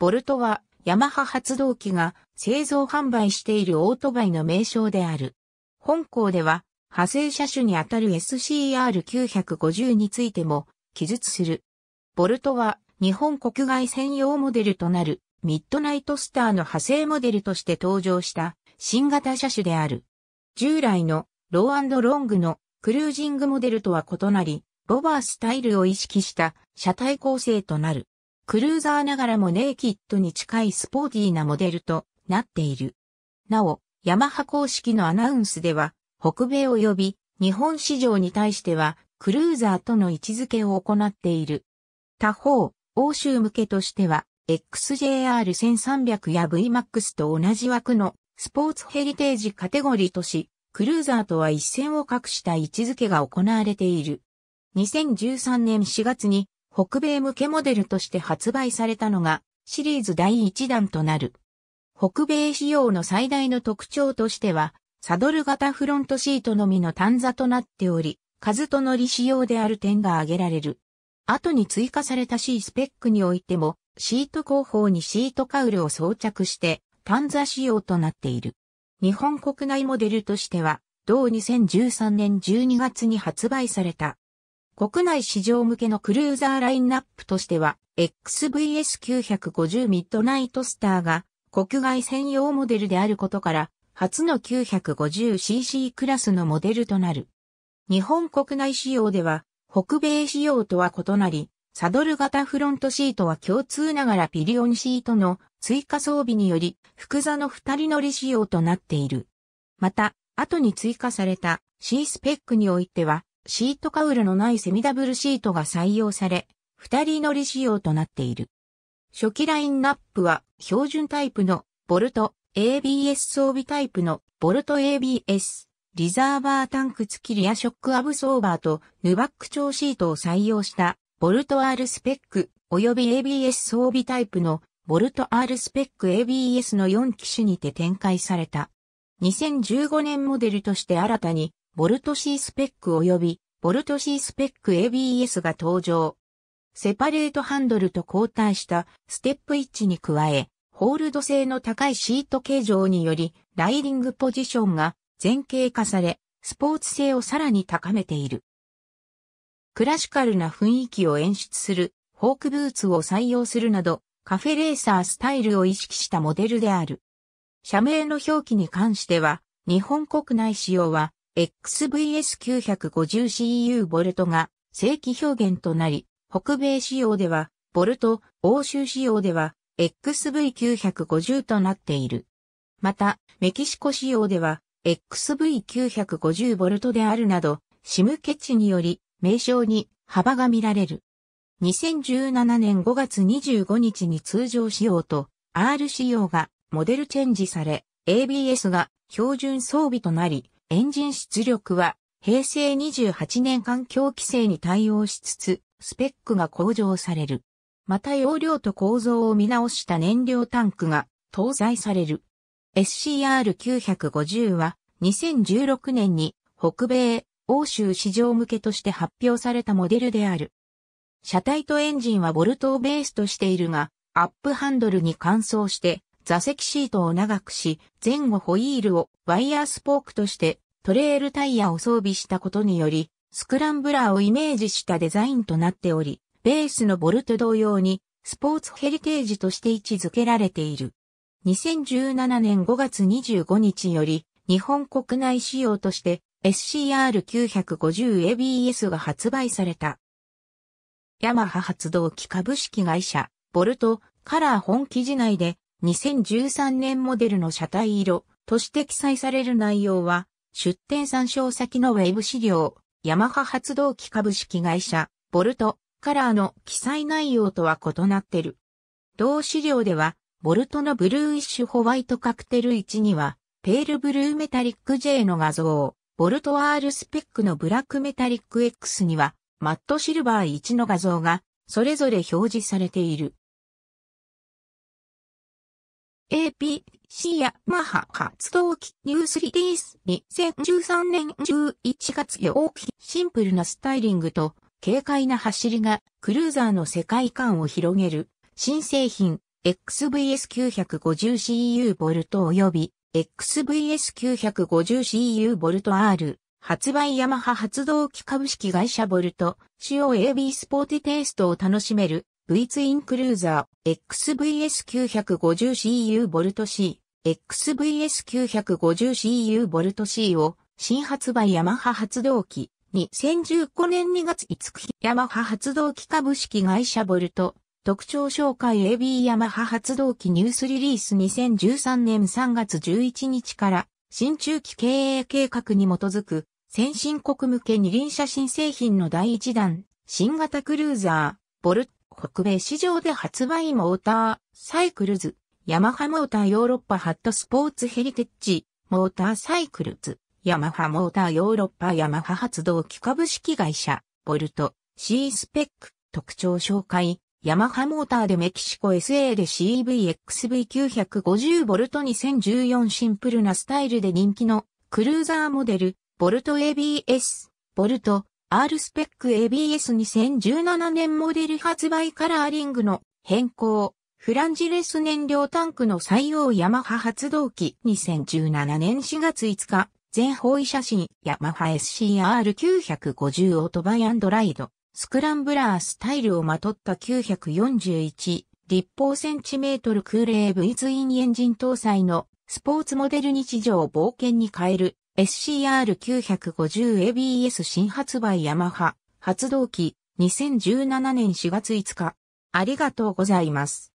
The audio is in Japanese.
ボルトは、ヤマハ発動機が製造販売しているオートバイの名称である。本校では、派生車種にあたる SCR950 についても記述する。ボルトは日本国外専用モデルとなるミッドナイトスターの派生モデルとして登場した新型車種である。従来のローロングのクルージングモデルとは異なり、ロバースタイルを意識した車体構成となる。クルーザーながらもネイキッドに近いスポーティーなモデルとなっている。なお、ヤマハ公式のアナウンスでは、北米及び日本市場に対しては、クルーザーとの位置づけを行っている。他方、欧州向けとしては、XJR1300 や VMAX と同じ枠のスポーツヘリテージカテゴリーとし、クルーザーとは一線を画した位置づけが行われている。2013年4月に北米向けモデルとして発売されたのがシリーズ第1弾となる。北米仕様の最大の特徴としては、サドル型フロントシートのみの短座となっており、数と乗り仕様である点が挙げられる。後に追加された C スペックにおいても、シート後方にシートカウルを装着して、短座仕様となっている。日本国内モデルとしては、同2013年12月に発売された国内市場向けのクルーザーラインナップとしては、XVS950 ミッドナイトスターが国外専用モデルであることから、初の 950cc クラスのモデルとなる。日本国内仕様では、北米仕様とは異なり、サドル型フロントシートは共通ながらピリオンシートの追加装備により、複座の二人乗り仕様となっている。また、後に追加された C スペックにおいては、シートカウルのないセミダブルシートが採用され、二人乗り仕様となっている。初期ラインナップは標準タイプのボルト ABS 装備タイプのボルト ABS、リザーバータンク付きリアショックアブソーバーとヌバック調シートを採用したボルト R スペック及び ABS 装備タイプのボルト R スペック ABS の4機種にて展開された。2015年モデルとして新たにボルトシースペック及びボルトシースペック ABS が登場。セパレートハンドルと交代したステップチに加え、ホールド性の高いシート形状により、ライディングポジションが前傾化され、スポーツ性をさらに高めている。クラシカルな雰囲気を演出するフォークブーツを採用するなど、カフェレーサースタイルを意識したモデルである。社名の表記に関しては、日本国内仕様は XVS950CU ボルトが正規表現となり、北米仕様では、ボルト、欧州仕様では、XV950 となっている。また、メキシコ仕様では、XV950 ボルトであるなど、シムケチにより、名称に幅が見られる。2017年5月25日に通常仕様と R 仕様がモデルチェンジされ、ABS が標準装備となり、エンジン出力は平成28年環境規制に対応しつつ、スペックが向上される。また容量と構造を見直した燃料タンクが搭載される。SCR950 は2016年に北米、欧州市場向けとして発表されたモデルである。車体とエンジンはボルトをベースとしているが、アップハンドルに換装して座席シートを長くし、前後ホイールをワイヤースポークとしてトレールタイヤを装備したことにより、スクランブラーをイメージしたデザインとなっており、ベースのボルト同様にスポーツヘリテージとして位置づけられている。2017年5月25日より日本国内仕様として SCR950ABS が発売された。ヤマハ発動機株式会社、ボルト、カラー本記事内で2013年モデルの車体色として記載される内容は、出展参照先のウェブ資料、ヤマハ発動機株式会社、ボルト、カラーの記載内容とは異なってる。同資料では、ボルトのブルーイッシュホワイトカクテル1には、ペールブルーメタリック J の画像、ボルト R スペックのブラックメタリック X には、マットシルバー1の画像が、それぞれ表示されている。APC ア、マハ発動機、ニュースリリース2013年11月8日シンプルなスタイリングと軽快な走りがクルーザーの世界観を広げる新製品 XVS950CU ボルト及び XVS950CU ボルト R 発売ヤマハ発動機株式会社ボルト、主要 AB スポーティテイストを楽しめる V ツインクルーザー、XVS950CU ボルト C、XVS950CU ボルト C を、新発売ヤマハ発動機、2015年2月5日、ヤマハ発動機株式会社ボルト、特徴紹介 AB ヤマハ発動機ニュースリリース2013年3月11日から、新中期経営計画に基づく、先進国向け二輪車新製品の第一弾、新型クルーザー、ボルト北米市場で発売モーター、サイクルズ、ヤマハモーターヨーロッパハットスポーツヘリテッジ、モーターサイクルズ、ヤマハモーターヨーロッパヤマハ発動機株式会社、ボルト、C スペック、特徴紹介、ヤマハモーターでメキシコ SA で CVXV950V2014 シンプルなスタイルで人気のクルーザーモデル、ボルト ABS、ボルト R スペック ABS2017 年モデル発売カラーリングの変更、フランジレス燃料タンクの採用ヤマハ発動機2017年4月5日、全方位写真ヤマハ SCR950 オートバイライド、スクランブラースタイルをまとった941立方センチメートル空冷 V ツインエンジン搭載のスポーツモデル日常冒険に変える SCR950ABS 新発売ヤマハ、発動機、2017年4月5日。ありがとうございます。